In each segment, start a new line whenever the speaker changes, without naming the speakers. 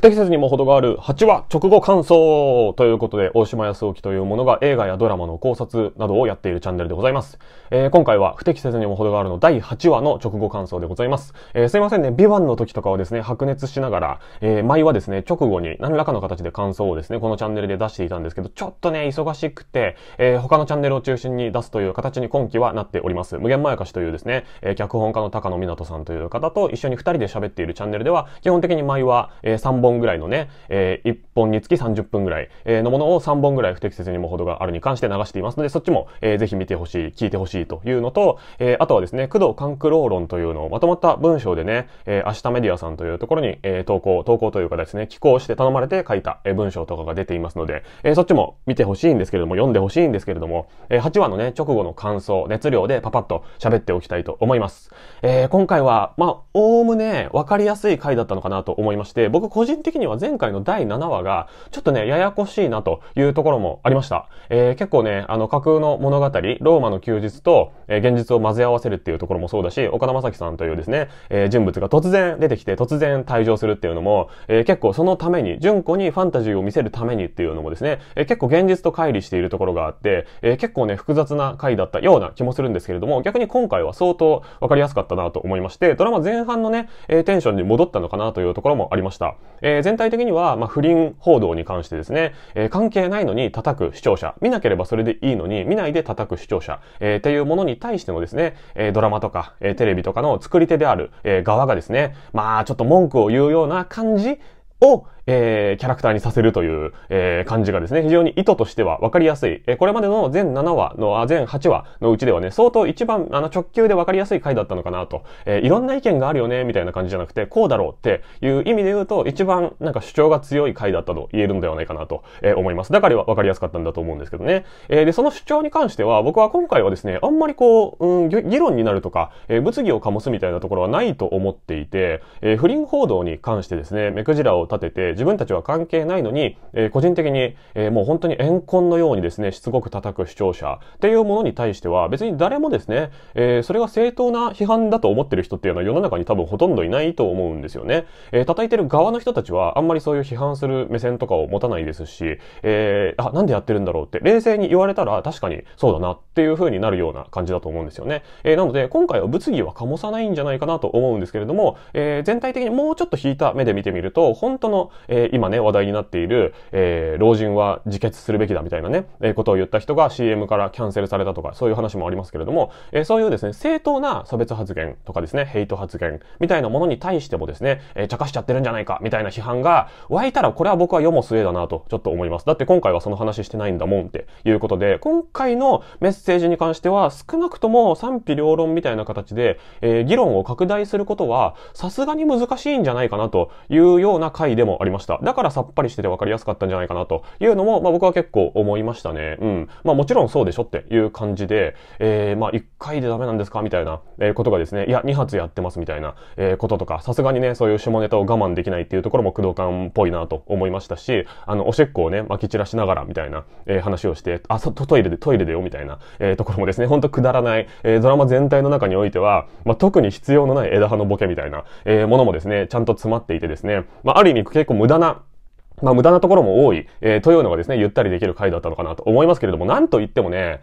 不適切にも程がある8話直後感想ということで、大島康之というものが映画やドラマの考察などをやっているチャンネルでございます。えー、今回は不適切にも程があるの第8話の直後感想でございます。えー、すいませんね、ビワンの時とかはですね、白熱しながら、えー、毎はですね、直後に何らかの形で感想をですね、このチャンネルで出していたんですけど、ちょっとね、忙しくて、えー、他のチャンネルを中心に出すという形に今期はなっております。無限まやかしというですね、えー、脚本家の高野湊さんという方と一緒に2人で喋っているチャンネルでは、基本的に毎は、えー、3本本ぐらいのね、えー、1本につき30分ぐらい、えのものを3本ぐらい不適切にもほどがあるに関して流していますので、そっちも、えー、ぜひ見てほしい、聞いてほしいというのと、えあとはですね、工藤勘九郎論というのをまとまった文章でね、え明日メディアさんというところに、え投稿、投稿というかですね、寄稿して頼まれて書いた、え文章とかが出ていますので、えそっちも見てほしいんですけれども、読んでほしいんですけれども、え8話のね、直後の感想、熱量でパパッと喋っておきたいと思います。え今回は、まあ、おおむね分かりやすい回だったのかなと思いまして、僕個人本的には前回の第7話が、ちょっとね、ややこしいなというところもありました。えー、結構ね、あの、架空の物語、ローマの休日と、えー、現実を混ぜ合わせるっていうところもそうだし、岡田将生さんというですね、えー、人物が突然出てきて、突然退場するっていうのも、えー、結構そのために、純子にファンタジーを見せるためにっていうのもですね、えー、結構現実と乖離しているところがあって、えー、結構ね、複雑な回だったような気もするんですけれども、逆に今回は相当わかりやすかったなと思いまして、ドラマ前半のね、えー、テンションに戻ったのかなというところもありました。えー、全体的には、まあ、不倫報道に関してですね、えー、関係ないのに叩く視聴者、見なければそれでいいのに、見ないで叩く視聴者、えー、っていうものに対してのですね、えドラマとか、えテレビとかの作り手である、え側がですね、まあ、ちょっと文句を言うような感じを、えー、キャラクターにさせるという、えー、感じがですね、非常に意図としては分かりやすい。えー、これまでの全7話の、あ、全8話のうちではね、相当一番、あの、直球で分かりやすい回だったのかなと。えー、いろんな意見があるよね、みたいな感じじゃなくて、こうだろうっていう意味で言うと、一番なんか主張が強い回だったと言えるのではないかなと、えー、思います。だから分かりやすかったんだと思うんですけどね。えー、で、その主張に関しては、僕は今回はですね、あんまりこう、うん、議論になるとか、えー、物議を醸すみたいなところはないと思っていて、えー、不倫報道に関してですね、目くじらを立てて、自分たちは関係ないのに、えー、個人的に、えー、もう本当に怨恨のようにですね、しつこく叩く視聴者っていうものに対しては、別に誰もですね、えー、それが正当な批判だと思ってる人っていうのは世の中に多分ほとんどいないと思うんですよね。えー、叩いてる側の人たちは、あんまりそういう批判する目線とかを持たないですし、えー、あ、なんでやってるんだろうって、冷静に言われたら確かにそうだなっていう風になるような感じだと思うんですよね。えー、なので、今回は物議は醸さないんじゃないかなと思うんですけれども、えー、全体的にもうちょっと引いた目で見てみると、本当の、えー、今ね、話題になっている、えー、老人は自決するべきだみたいなね、えー、ことを言った人が CM からキャンセルされたとか、そういう話もありますけれども、えそういうですね、正当な差別発言とかですね、ヘイト発言みたいなものに対してもですね、えー、茶化しちゃってるんじゃないかみたいな批判が湧いたら、これは僕は世も末だなと、ちょっと思います。だって今回はその話してないんだもんっていうことで、今回のメッセージに関しては、少なくとも賛否両論みたいな形で、え議論を拡大することは、さすがに難しいんじゃないかなというような回でもあります。ました。だからさっぱりしてて分かりやすかったんじゃないかなというのも、まあ、僕は結構思いましたね。うん。まあもちろんそうでしょっていう感じで、えー、まあ1回でダメなんですかみたいな、ことがですね、いや、2発やってますみたいな、こととか、さすがにね、そういう下ネタを我慢できないっていうところも駆動感っぽいなと思いましたし、あの、おしっこをね、撒き散らしながらみたいな、話をして、あ、そ、トイレで、トイレでよみたいな、ところもですね、ほんとくだらない、えドラマ全体の中においては、まあ、特に必要のない枝葉のボケみたいな、ものもですね、ちゃんと詰まっていてですね、まあ、ある意味結構無駄なまあ無駄なところも多い、えー、というのがですね、ゆったりできる回だったのかなと思いますけれども、なんと言ってもね、やっ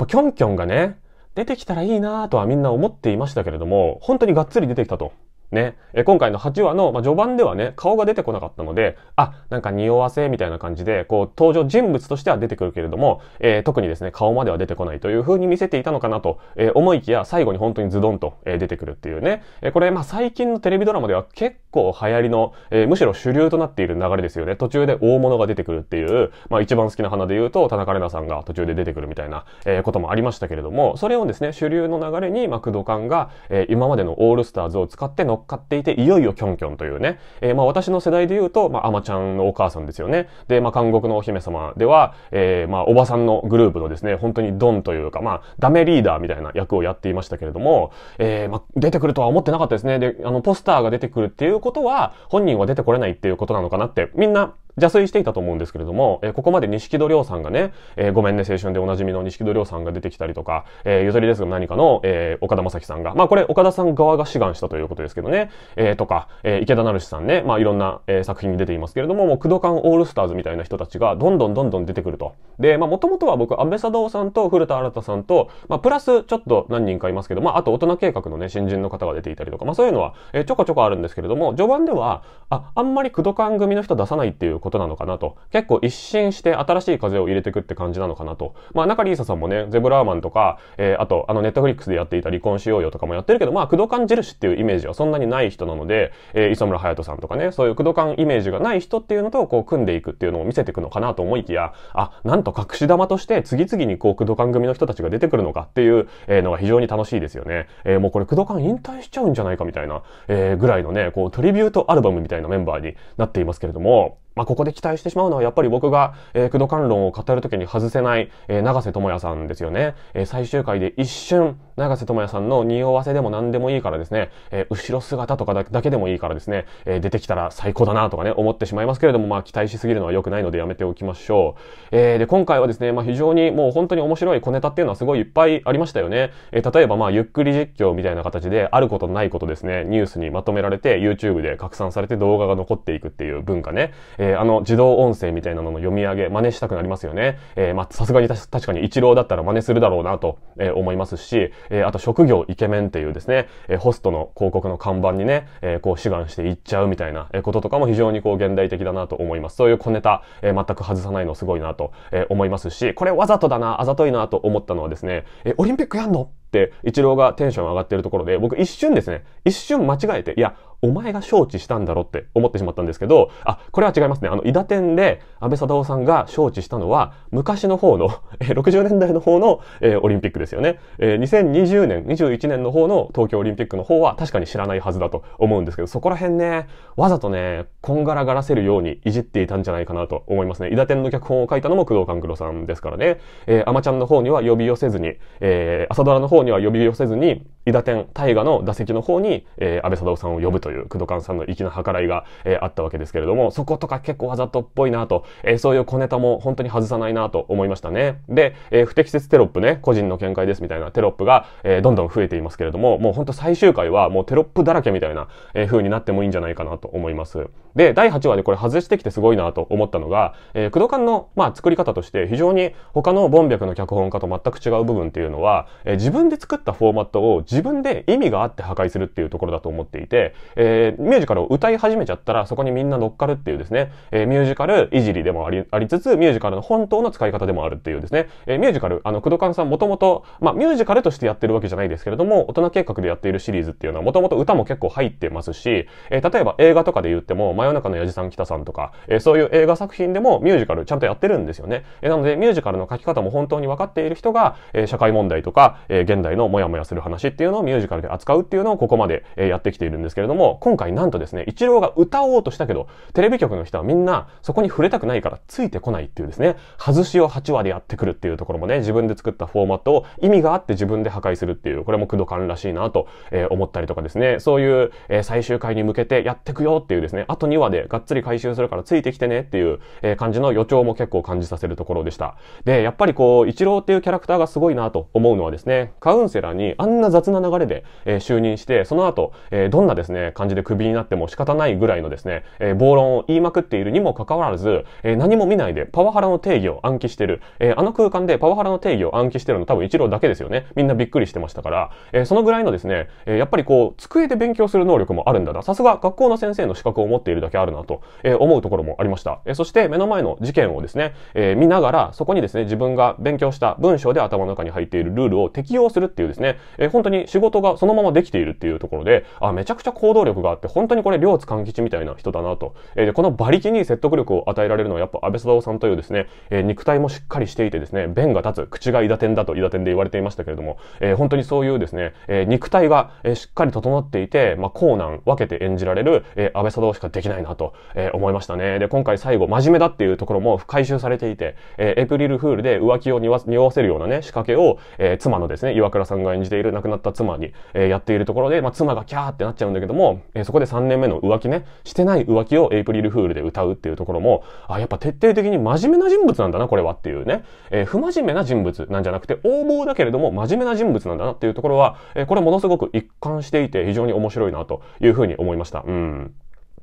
ぱキョンキョンがね、出てきたらいいなとはみんな思っていましたけれども、本当にがっつり出てきたとね。え今回の8話の、まあ、序盤ではね、顔が出てこなかったので、あ、なんか匂わせみたいな感じで、こう、登場人物としては出てくるけれども、えー、特にですね、顔までは出てこないという風に見せていたのかなと、えー、思いきや、最後に本当にズドンと、えー、出てくるっていうね。えこれ、まあ、最近のテレビドラマでは結構流行りの、えむしろ主流となっている流れですよね。途中で大物が出てくるっていう、まあ、一番好きな花で言うと、田中玲奈さんが途中で出てくるみたいな、えこともありましたけれども、それをですね、主流の流れに、まあ、工藤が、え今までのオールスターズを使って乗っかっていて、いよいよキョンキョンというね、えー、まあ私の世代で言うと、まあアちゃんのお母さんですよね。で、まあ韓国のお姫様では、えー、まあおばさんのグループのですね、本当にドンというか、まあダメリーダーみたいな役をやっていましたけれども、えー、まあ出てくるとは思ってなかったですね。で、あのポスターが出てくるっていうことは、本人は出てこれないっていうことなのかなって、みんな邪推していたと思うんですけれども、えー、ここまで錦戸亮さんがね、えー、ごめんね青春でおなじみの錦戸亮さんが出てきたりとか、えー、ゆとりですが何かの、えー、岡田正樹さんが、まあこれ岡田さん側が志願したということですけどね、えー、とか、えー、池田成さんね、まあいろんな、えー、作品に出ていますけれども、もう工藤館オールスターズみたいな人たちがどんどんどんどん出てくると。で、まあもともとは僕、安倍佐藤さんと古田新太さんと、まあプラスちょっと何人かいますけど、まああと大人計画のね、新人の方が出ていたりとか、まあそういうのは、えー、ちょこちょこあるんですけれども、序盤では、あ、あんまり工藤館組の人出さないっていうことことなのかなと。結構一新して新しい風を入れていくって感じなのかなと。まあ、中里ーサさんもね、ゼブラーマンとか、えー、あと、あの、ネットフリックスでやっていた離婚しようよとかもやってるけど、まあ、工藤館印っていうイメージはそんなにない人なので、えー、磯村隼人さんとかね、そういう工藤館イメージがない人っていうのと、こう、組んでいくっていうのを見せていくのかなと思いきや、あ、なんと隠し玉として次々にこう、工藤館組の人たちが出てくるのかっていう、えのが非常に楽しいですよね。えー、もうこれ工藤館引退しちゃうんじゃないかみたいな、えぐらいのね、こう、トリビュートアルバムみたいなメンバーになっていますけれども、まあ、ここで期待してしまうのは、やっぱり僕が、えー、駆動観論を語るときに外せない、えー、長瀬智也さんですよね。えー、最終回で一瞬、永瀬智也さんの匂わせでも何でもいいからですね、えー、後ろ姿とかだけでもいいからですね、えー、出てきたら最高だなとかね、思ってしまいますけれども、まあ期待しすぎるのは良くないのでやめておきましょう。えー、で、今回はですね、まあ非常にもう本当に面白い小ネタっていうのはすごいいっぱいありましたよね。え例えばまあゆっくり実況みたいな形で、あることないことですね、ニュースにまとめられて YouTube で拡散されて動画が残っていくっていう文化ね、えあの自動音声みたいなのの読み上げ、真似したくなりますよね。えまあさすがに確かに一郎だったら真似するだろうなと、え思いますし、えー、あと職業イケメンっていうですね、えー、ホストの広告の看板にね、えー、こう志願していっちゃうみたいなこととかも非常にこう現代的だなと思います。そういう小ネタ、え全く外さないのすごいなと、え思いますし、これわざとだな、あざといなと思ったのはですね、えオリンピックやんのって、イチローがテンション上がってるところで、僕一瞬ですね、一瞬間違えて、いや、お前が招致したんだろって思ってしまったんですけど、あ、これは違いますね。あの、伊田店で安倍貞夫さんが招致したのは、昔の方の、60年代の方の、えー、オリンピックですよね。えー、2020年、21年の方の東京オリンピックの方は確かに知らないはずだと思うんですけど、そこら辺ね、わざとね、こんがらがらせるようにいじっていたんじゃないかなと思いますね。伊田店の脚本を書いたのも工藤勘九郎さんですからね。えー、アマちゃんの方には呼び寄せずに、えー、朝ドラの方には呼び寄せずに、伊田天、大河の打席の方に、えー、安倍貞夫さんを呼ぶという、工藤官さんの粋な計らいが、えー、あったわけですけれども、そことか結構わざとっぽいなと、えー、そういう小ネタも本当に外さないなと思いましたね。で、えー、不適切テロップね、個人の見解ですみたいなテロップが、えー、どんどん増えていますけれども、もう本当最終回はもうテロップだらけみたいな、えー、風になってもいいんじゃないかなと思います。で、第8話でこれ外してきてすごいなと思ったのが、えー、工藤館の、まあ、作り方として非常に他のボンビャクの脚本家と全く違う部分っていうのは、えー、自分で作ったフォーマットを自分で意味があって破壊するっていうところだと思っていて、えー、ミュージカルを歌い始めちゃったらそこにみんな乗っかるっていうですね、えー、ミュージカルいじりでもありありつつ、ミュージカルの本当の使い方でもあるっていうですね、えー、ミュージカル、あの、駆動館さんもともと、まあ、ミュージカルとしてやってるわけじゃないですけれども、大人計画でやっているシリーズっていうのはもともと歌も結構入ってますし、えー、例えば映画とかで言っても、夜中のやじさん北さんとか、えー、そういう映画作品でもミュージカルちゃんとやってるんですよね。えー、なので、ミュージカルの書き方も本当に分かっている人が、えー、社会問題とか、えー、現代のモヤモヤする話っていうのをミュージカルで扱うっていうのをここまで、えー、やってきているんですけれども、今回なんとですね、一郎が歌おうとしたけど、テレビ局の人はみんなそこに触れたくないからついてこないっていうですね、外しを8話でやってくるっていうところもね、自分で作ったフォーマットを意味があって自分で破壊するっていう、これも駆動感らしいなと、えー、思ったりとかですね、そういう、えー、最終回に向けてやってくよっていうですね、あと2話でがっつり回収するからついてきてねっていう、え感じの予兆も結構感じさせるところでした。で、やっぱりこう、イチローっていうキャラクターがすごいなと思うのはですね、カウンセラーにあんな雑な流れで、え就任して、その後、えどんなですね、感じでクビになっても仕方ないぐらいのですね、え暴論を言いまくっているにもかかわらず、え何も見ないでパワハラの定義を暗記してる、えあの空間でパワハラの定義を暗記してるの多分イチローだけですよね。みんなびっくりしてましたから、えそのぐらいのですね、えやっぱりこう、机で勉強する能力もあるんだな。さすが学校の先生の資格を持っているるだけあるなと、え思うところもありました。えそして目の前の事件をですね、え見ながら、そこにですね、自分が勉強した文章で頭の中に入っているルールを適用するっていうですね、え本当に仕事がそのままできているっていうところで、あ、めちゃくちゃ行動力があって、本当にこれ、両津勘吉みたいな人だなと。えこの馬力に説得力を与えられるのは、やっぱ安倍貞夫さんというですね、え肉体もしっかりしていてですね、弁が立つ、口がイダテンだとイダテンで言われていましたけれども、え本当にそういうですね、え肉体がしっかり整っていて、まあ、ナ難分けて演じられる、え安倍貞夫しかでききないなと、えー、思いましたね。で、今回最後、真面目だっていうところも回収されていて、えー、エプリルフールで浮気を匂わせるようなね、仕掛けを、えー、妻のですね、岩倉さんが演じている亡くなった妻に、えー、やっているところで、まあ、妻がキャーってなっちゃうんだけども、えー、そこで3年目の浮気ね、してない浮気をエイプリルフールで歌うっていうところも、あ、やっぱ徹底的に真面目な人物なんだな、これはっていうね、えー、不真面目な人物なんじゃなくて、横暴だけれども真面目な人物なんだなっていうところは、えー、これものすごく一貫していて非常に面白いなというふうに思いました。うん。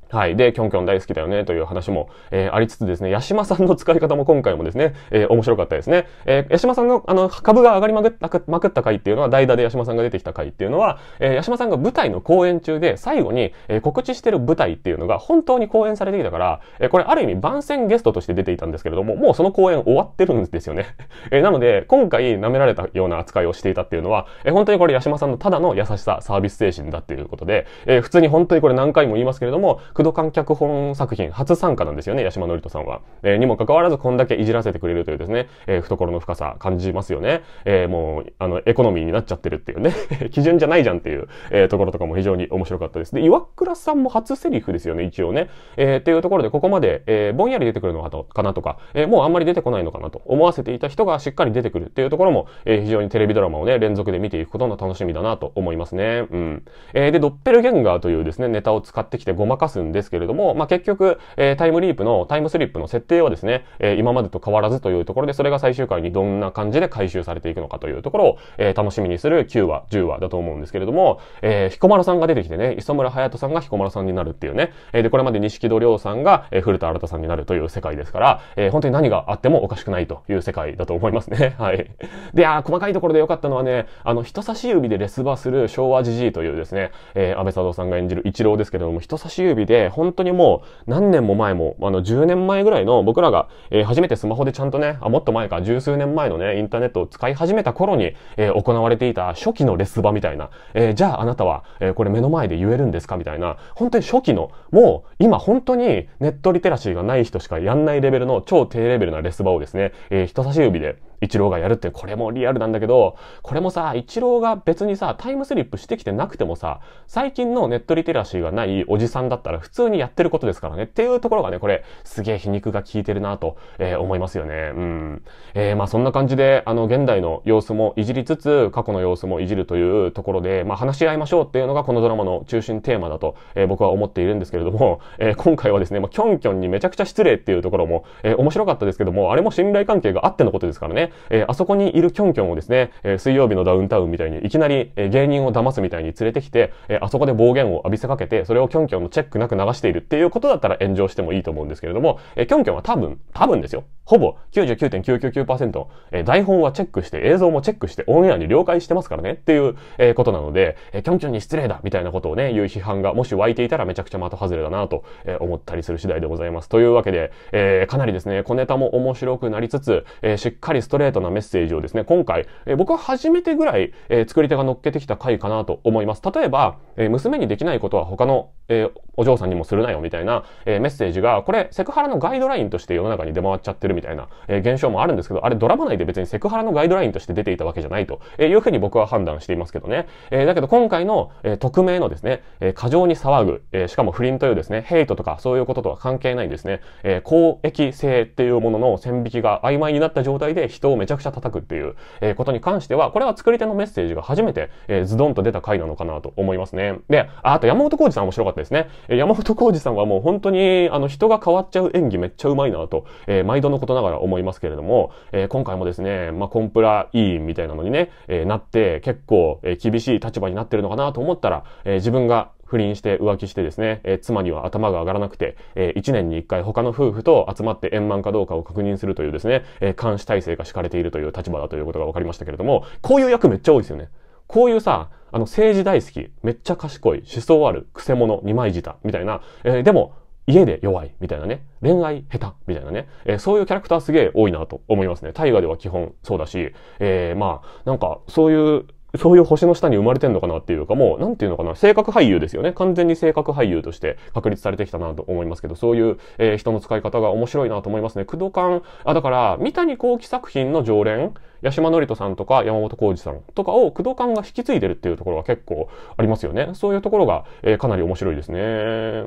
はい。で、キョンキョン大好きだよねという話も、えー、ありつつですね、八島さんの使い方も今回もですね、えー、面白かったですね。えー、八島さんの、あの、株が上がりまくったまくった回っていうのは、代打で八島さんが出てきた回っていうのは、えー、八島さんが舞台の公演中で最後に、えー、告知してる舞台っていうのが本当に公演されていたから、えー、これある意味番宣ゲストとして出ていたんですけれども、もうその公演終わってるんですよね。えー、なので、今回舐められたような扱いをしていたっていうのは、えー、本当にこれ八島さんのただの優しさ、サービス精神だっていうことで、えー、普通に本当にこれ何回も言いますけれども、工藤観脚本作品初参加なんですよね、八島のりとさんは。えー、にもかかわらず、こんだけいじらせてくれるというですね、えー、懐の深さ感じますよね。えー、もう、あの、エコノミーになっちゃってるっていうね 基準じゃないじゃんっていう、えー、ところとかも非常に面白かったです。で、岩倉さんも初セリフですよね、一応ね。えー、っていうところで、ここまで、えー、ぼんやり出てくるのかなとか、えー、もうあんまり出てこないのかなと思わせていた人がしっかり出てくるっていうところも、えー、非常にテレビドラマをね、連続で見ていくことの楽しみだなと思いますね。うん。えー、で、ドッペルゲンガーというですね、ネタを使ってきてごまかすんですけれども、まあ、結局、えー、タイムリープの、タイムスリップの設定はですね、えー、今までと変わらずというところで、それが最終回にどんな感じで回収されていくのかというところを、えー、楽しみにする9話、10話だと思うんですけれども、えー、彦摩呂さんが出てきてね、磯村隼人さんが彦摩呂さんになるっていうね、えー、で、これまで錦戸亮さんが、えー、古田新太さんになるという世界ですから、えー、本当に何があってもおかしくないという世界だと思いますね。はい。で、あ細かいところで良かったのはね、あの、人差し指でレスバする昭和じじいというですね、えー、安倍佐藤さんが演じる一郎ですけれども、人差し指でて、本当にもう何年も前も、あの10年前ぐらいの僕らが、えー、初めてスマホでちゃんとね、あ、もっと前か、十数年前のね、インターネットを使い始めた頃に、えー、行われていた初期のレス場みたいな、えー、じゃああなたは、えこれ目の前で言えるんですかみたいな、本当に初期の、もう今本当にネットリテラシーがない人しかやんないレベルの超低レベルなレス場をですね、え人差し指で一郎がやるって、これもリアルなんだけど、これもさ、一郎が別にさ、タイムスリップしてきてなくてもさ、最近のネットリテラシーがないおじさんだったら普通にやってることですからねっていうところがね、これ、すげえ皮肉が効いてるなと、えー、思いますよね。うん。えー、まあそんな感じで、あの、現代の様子もいじりつつ、過去の様子もいじるというところで、まあ話し合いましょうっていうのがこのドラマの中心テーマだと、えー、僕は思っているんですけれども、えー、今回はですね、まあ、キョンキョンにめちゃくちゃ失礼っていうところも、えー、面白かったですけども、あれも信頼関係があってのことですからね。えー、あそこにいるキョンキョンをですね、えー、水曜日のダウンタウンみたいにいきなり、えー、芸人を騙すみたいに連れてきて、えあそこで暴言を浴びせかけて、それをキョンキョンのチェックなく流しているっていうことだったら炎上してもいいと思うんですけれども、えー、キョンキョンは多分、多分ですよ。ほぼ99.999%、えー、台本はチェックして、映像もチェックして、オンエアに了解してますからねっていう、えー、ことなので、えー、キョンキョンに失礼だみたいなことをね、言う批判がもし湧いていたらめちゃくちゃ的外れだなと、えー、思ったりする次第でございます。というわけで、えー、かなりですね、小ネタも面白くなりつつ、えー、しっかりストトレートなメッセージをですね、今回、え僕は初めてぐらい、え作り手が乗っけてきた回かなと思います。例えば、え娘にできないことは他の、えお嬢さんにもするなよみたいな、えメッセージが、これセクハラのガイドラインとして世の中に出回っちゃってるみたいな、え現象もあるんですけど、あれドラマ内で別にセクハラのガイドラインとして出ていたわけじゃないというふうに僕は判断していますけどね。えだけど今回の、え匿名のですね、え過剰に騒ぐ、えしかも不倫というですね、ヘイトとかそういうこととは関係ないですね、え公益性っていうものの線引きが曖昧になった状態で人人をめちゃくちゃ叩くっていう、えことに関しては、これは作り手のメッセージが初めて、えズドンと出た回なのかなと思いますね。で、あと山本浩二さん面白かったですね。え山本浩二さんはもう本当に、あの、人が変わっちゃう演技めっちゃうまいなと、え毎度のことながら思いますけれども、え今回もですね、まあ、コンプラ委員みたいなのにね、えなって、結構、え厳しい立場になってるのかなと思ったら、え自分が不倫して浮気してですね、えー、妻には頭が上がらなくて、えー、1年に1回他の夫婦と集まって円満かどうかを確認するというですね、えー、監視体制が敷かれているという立場だということが分かりましたけれども、こういう役めっちゃ多いですよね。こういうさ、あの、政治大好き、めっちゃ賢い、思想ある、癖者、二枚舌、みたいな、えー、でも、家で弱いみたいなね。恋愛下手みたいなね。えー、そういうキャラクターすげえ多いなと思いますね。大河では基本そうだし、えー、まあ、なんかそういうそういう星の下に生まれてんのかなっていうか、もう、なんていうのかな、性格俳優ですよね。完全に性格俳優として確立されてきたなと思いますけど、そういう、えー、人の使い方が面白いなと思いますね。駆動感、あ、だから、三谷幸喜作品の常連、八島のりとさんとか山本浩二さんとかを駆動感が引き継いでるっていうところが結構ありますよね。そういうところが、えー、かなり面白いですね。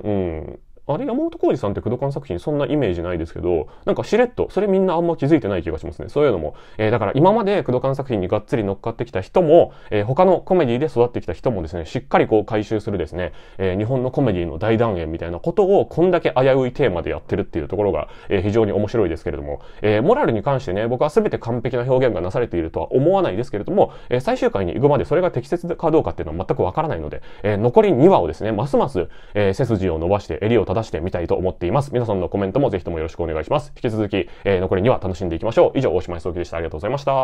うん。あれ、山本浩二さんって工藤館作品そんなイメージないですけど、なんかしれっと、それみんなあんま気づいてない気がしますね。そういうのも。えー、だから今まで工藤館作品にがっつり乗っかってきた人も、えー、他のコメディで育ってきた人もですね、しっかりこう回収するですね、えー、日本のコメディの大団円みたいなことをこんだけ危ういテーマでやってるっていうところが、え非常に面白いですけれども、えモラルに関してね、僕は全て完璧な表現がなされているとは思わないですけれども、え最終回に行くまでそれが適切かどうかっていうのは全くわからないので、え残り2話をですね、ますます、え背筋を伸ばして襟を正出してみたいと思っています。皆さんのコメントもぜひともよろしくお願いします。引き続き、えー、残りには楽しんでいきましょう。以上、大島康之でした。ありがとうございました。